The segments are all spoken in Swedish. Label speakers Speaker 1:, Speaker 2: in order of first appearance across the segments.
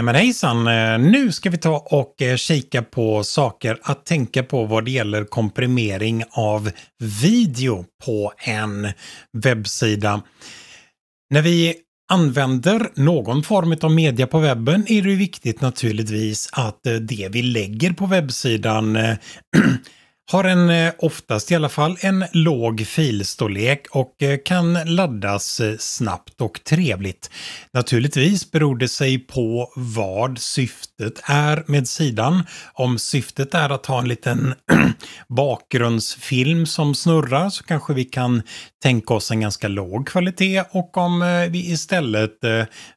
Speaker 1: Nej men hejsan! Eh, nu ska vi ta och eh, kika på saker att tänka på vad det gäller komprimering av video på en webbsida. När vi använder någon form av media på webben är det viktigt naturligtvis att eh, det vi lägger på webbsidan Har en, eh, oftast i alla fall, en låg filstorlek och eh, kan laddas eh, snabbt och trevligt. Naturligtvis beror det sig på vad syftet är med sidan. Om syftet är att ha en liten bakgrundsfilm som snurrar så kanske vi kan tänka oss en ganska låg kvalitet och om vi istället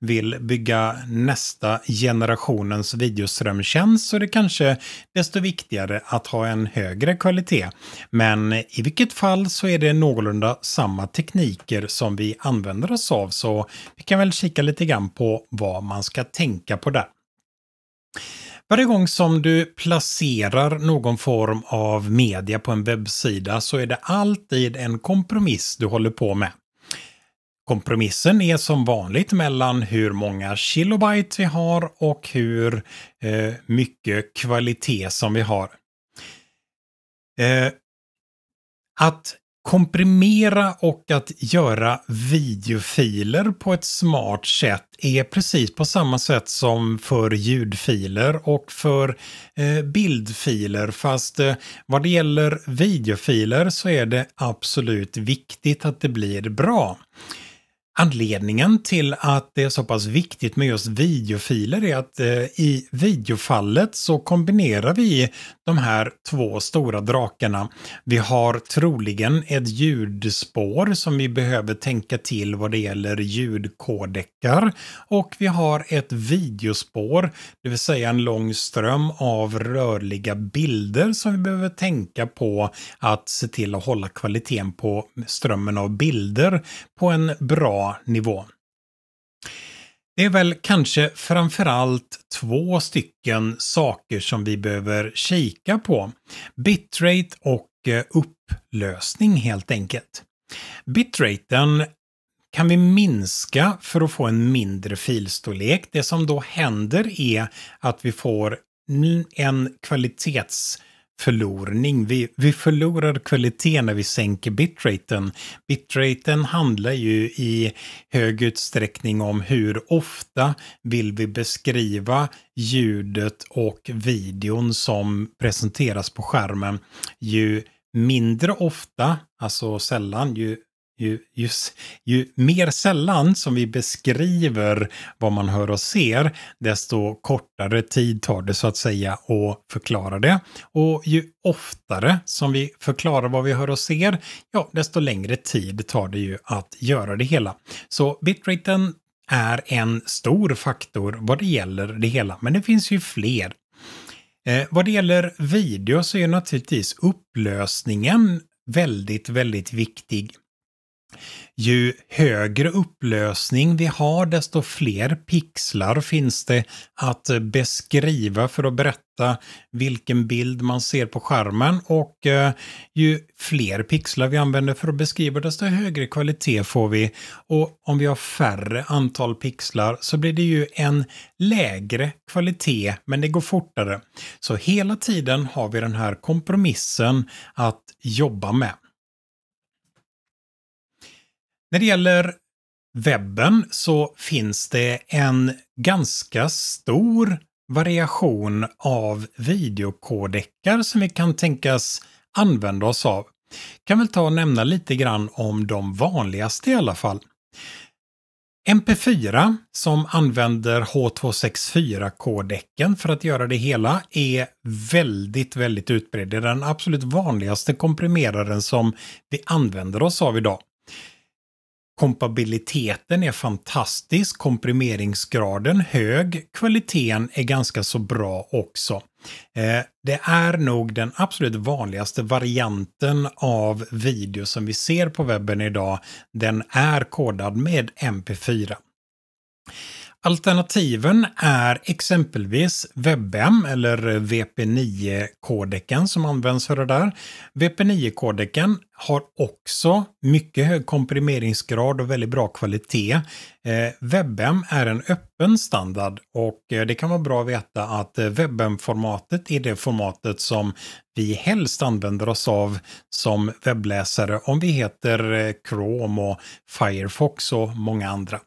Speaker 1: vill bygga nästa generationens videoströmtjänst så är det kanske desto viktigare att ha en högre kvalitet. Men i vilket fall så är det någorlunda samma tekniker som vi använder oss av så vi kan väl kika lite grann på vad man ska tänka på där. Varje gång som du placerar någon form av media på en webbsida så är det alltid en kompromiss du håller på med. Kompromissen är som vanligt mellan hur många kilobyte vi har och hur eh, mycket kvalitet som vi har. Eh, att komprimera och att göra videofiler på ett smart sätt är precis på samma sätt som för ljudfiler och för eh, bildfiler. Fast eh, vad det gäller videofiler så är det absolut viktigt att det blir bra. Anledningen till att det är så pass viktigt med just videofiler är att eh, i videofallet så kombinerar vi de här två stora drakarna. Vi har troligen ett ljudspår som vi behöver tänka till vad det gäller ljudkodekar och vi har ett videospår, det vill säga en lång ström av rörliga bilder som vi behöver tänka på att se till att hålla kvaliteten på strömmen av bilder på en bra nivå. Det är väl kanske framförallt två stycken saker som vi behöver kika på. Bitrate och eh, upplösning helt enkelt. Bitraten kan vi minska för att få en mindre filstorlek. Det som då händer är att vi får en kvalitets förlorning. Vi, vi förlorar kvalitet när vi sänker bitraten. Bitraten handlar ju i hög utsträckning om hur ofta vill vi beskriva ljudet och videon som presenteras på skärmen. Ju mindre ofta, alltså sällan, ju ju, ju, ju, mer sällan som vi beskriver vad man hör och ser, desto kortare tid tar det så att säga att förklara det. Och ju oftare som vi förklarar vad vi hör och ser, ja, desto längre tid tar det ju att göra det hela. Så bitraten är en stor faktor vad det gäller det hela, men det finns ju fler. Eh, vad det gäller video så är naturligtvis upplösningen väldigt, väldigt viktig. Ju högre upplösning vi har desto fler pixlar finns det att beskriva för att berätta vilken bild man ser på skärmen och eh, ju fler pixlar vi använder för att beskriva desto högre kvalitet får vi. Och om vi har färre antal pixlar så blir det ju en lägre kvalitet men det går fortare. Så hela tiden har vi den här kompromissen att jobba med. När det gäller webben så finns det en ganska stor variation av videokodekar som vi kan tänkas använda oss av. Kan väl ta och nämna lite grann om de vanligaste i alla fall. MP4 som använder H264-kodeken för att göra det hela är väldigt, väldigt utbredd. Det är den absolut vanligaste komprimeraren som vi använder oss av idag. Kompabiliteten är fantastisk, komprimeringsgraden hög, kvaliteten är ganska så bra också. Eh, det är nog den absolut vanligaste varianten av video som vi ser på webben idag. Den är kodad med MP4. Alternativen är exempelvis WebM eller VP9-kodeken som används för det där. VP9-kodeken har också mycket hög komprimeringsgrad och väldigt bra kvalitet. Eh, WebM är en öppen standard och eh, det kan vara bra att veta att eh, WebM-formatet är det formatet som vi helst använder oss av som webbläsare om vi heter Chrome och Firefox och många andra.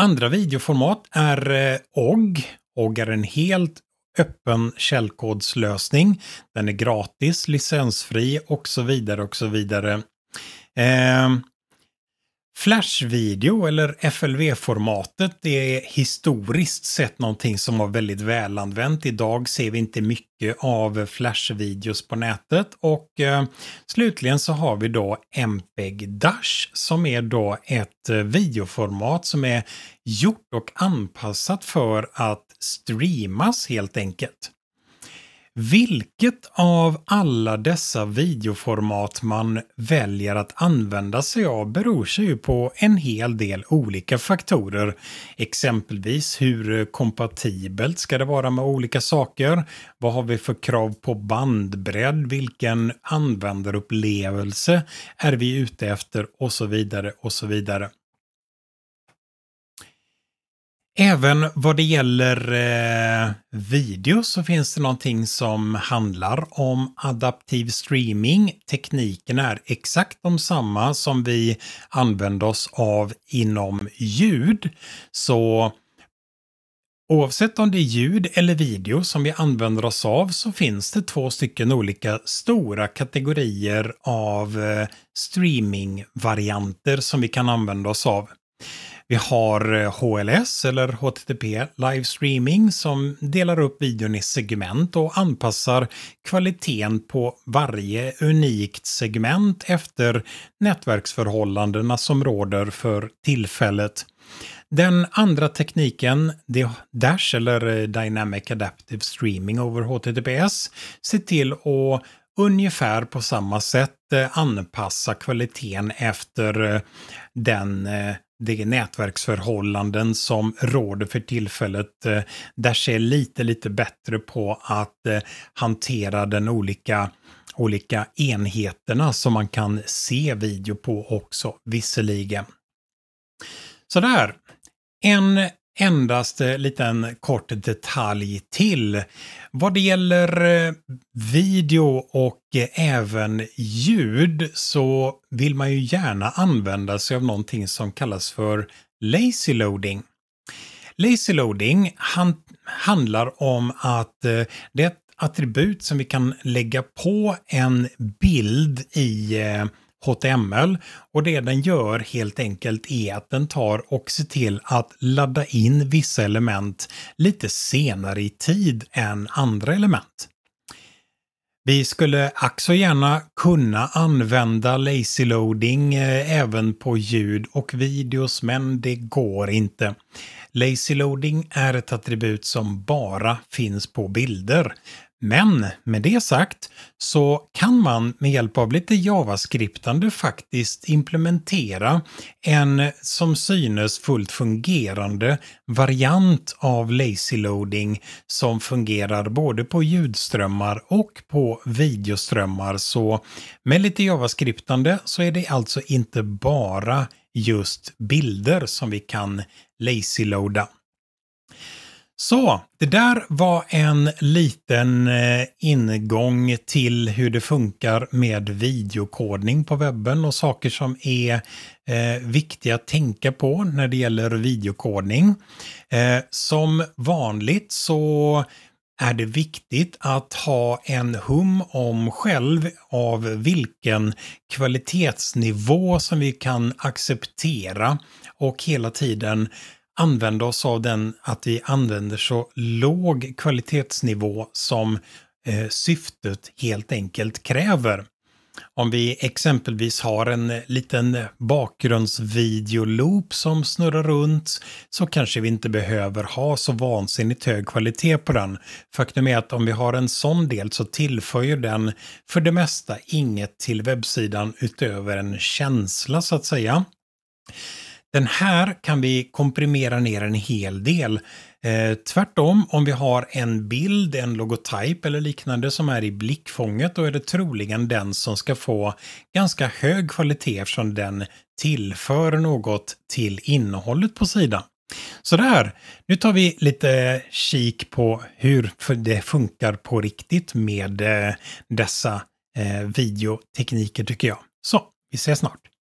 Speaker 1: Andra videoformat är eh, OGG. OGG är en helt öppen källkodslösning. Den är gratis, licensfri och så vidare och så vidare. Eh, Flashvideo eller FLV-formatet är historiskt sett någonting som var väldigt välanvänt. Idag ser vi inte mycket av flashvideos på nätet och eh, slutligen så har vi då MPEG Dash som är då ett eh, videoformat som är gjort och anpassat för att streamas helt enkelt. Vilket av alla dessa videoformat man väljer att använda sig av beror sig ju på en hel del olika faktorer. Exempelvis hur kompatibelt ska det vara med olika saker? Vad har vi för krav på bandbredd? Vilken användarupplevelse är vi ute efter? Och så vidare och så vidare. Även vad det gäller eh, video så finns det någonting som handlar om adaptiv streaming. Tekniken är exakt de samma som vi använder oss av inom ljud. Så Oavsett om det är ljud eller video som vi använder oss av så finns det två stycken olika stora kategorier av eh, streamingvarianter som vi kan använda oss av. Vi har HLS eh, eller HTTP live streaming som delar upp videon i segment och anpassar kvaliteten på varje unikt segment efter nätverksförhållandena som råder för tillfället. Den andra tekniken, Dash eller eh, Dynamic Adaptive Streaming over HTTPS, ser till att ungefär på samma sätt eh, anpassa kvaliteten efter den det nätverksförhållanden som råder för tillfället. Dash eh, är lite, lite bättre på att eh, hantera den olika olika enheterna som man kan se video på också visserligen. Sådär. En Endast eh, liten kort detalj till. Vad det gäller eh, video och eh, även ljud så vill man ju gärna använda sig av någonting som kallas för lazy loading. Lazy loading han handlar om att eh, det är ett attribut som vi kan lägga på en bild i HTML. Och det den gör helt enkelt är att den tar och ser till att ladda in vissa element lite senare i tid än andra element. Vi skulle också gärna kunna använda lazy loading eh, även på ljud och videos, men det går inte. Lazy loading är ett attribut som bara finns på bilder. Men med det sagt så kan man med hjälp av lite javaskriptande faktiskt implementera en som synes fullt fungerande variant av lazy loading som fungerar både på ljudströmmar och på videoströmmar. Så med lite JavaScriptande så är det alltså inte bara just bilder som vi kan lazy loada. Så, det där var en liten eh, ingång till hur det funkar med videokodning på webben och saker som är eh, viktiga att tänka på när det gäller videokodning. Eh, som vanligt så är det viktigt att ha en hum om själv av vilken kvalitetsnivå som vi kan acceptera och hela tiden använda oss av den, att vi använder så låg kvalitetsnivå som eh, syftet helt enkelt kräver. Om vi exempelvis har en eh, liten eh, bakgrundsvideoloop som snurrar runt så kanske vi inte behöver ha så vansinnigt hög kvalitet på den. Faktum är att om vi har en sån del så tillför den för det mesta inget till webbsidan utöver en känsla så att säga. Den här kan vi komprimera ner en hel del. Eh, tvärtom, om vi har en bild, en logotyp eller liknande som är i blickfånget, då är det troligen den som ska få ganska hög kvalitet eftersom den tillför något till innehållet på sidan. Så där, nu tar vi lite kik på hur det funkar på riktigt med eh, dessa eh, videotekniker tycker jag. Så, vi ses snart!